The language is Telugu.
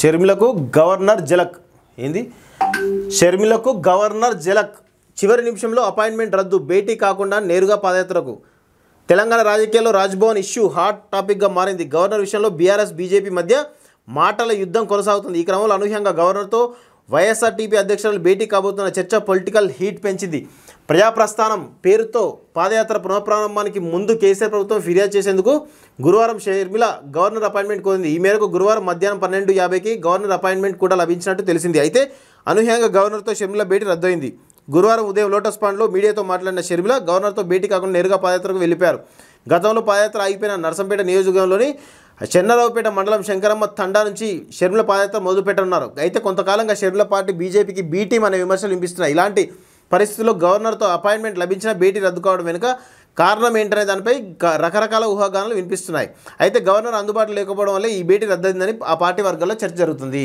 షర్మిలకు గవర్నర్ జలక్ ఏంది షర్మిలకు గవర్నర్ జలక్ చివరి నిమిషంలో అపాయింట్మెంట్ రద్దు భేటీ కాకుండా నేరుగా పాదయాత్రకు తెలంగాణ రాజకీయాల్లో రాజ్భవన్ ఇష్యూ హాట్ టాపిక్గా మారింది గవర్నర్ విషయంలో బీఆర్ఎస్ బీజేపీ మధ్య మాటల యుద్ధం కొనసాగుతుంది ఈ క్రమంలో అనూహ్యంగా గవర్నర్తో వైఎస్ఆర్టీపీ అధ్యక్షులు భేటీ కాబోతున్న చర్చ పొలిటికల్ హీట్ పెంచింది ప్రజాప్రస్థానం పేరుతో పాదయాత్ర పునఃప్రారంభానికి ముందు కేసీఆర్ ప్రభుత్వం ఫిర్యాదు చేసేందుకు గురువారం షర్మిల గవర్నర్ అపాయింట్మెంట్ కోరింది ఈ మేరకు గురువారం మధ్యాహ్నం పన్నెండు యాభైకి గవర్నర్ అపాయింట్మెంట్ కూడా లభించినట్టు తెలిసింది అయితే అనూహ్యంగా గవర్నర్తో షర్మిల భేటీ రద్దయింది గురువారం ఉదయం లోటస్ పాండ్లో మీడియాతో మాట్లాడిన షర్మిల గవర్నర్తో భేటీ కాకుండా నేరుగా పాదయాత్రకు వెళ్ళిపోయారు గతంలో పాదయాత్ర అయిపోయిన నర్సంపేట నియోజకవర్గంలోని చెన్నరావుపేట మండలం శంకరమ్మ తండా నుంచి షర్మిల పాదయాత్ర మొదలుపెట్టనున్నారు అయితే కొంతకాలంగా షర్మిల పార్టీ బీజేపీకి బీటీ అనే విమర్శలు వినిపిస్తున్నాయి ఇలాంటి పరిస్థితుల్లో గవర్నర్తో అపాయింట్మెంట్ లభించిన భేటీ రద్దు కావడం వెనుక కారణం ఏంటనే దానిపై రకరకాల ఊహాగానాలు వినిపిస్తున్నాయి అయితే గవర్నర్ అందుబాటులో లేకపోవడం వల్ల ఈ భేటీ రద్దయిందని ఆ పార్టీ వర్గాల్లో చర్చ జరుగుతుంది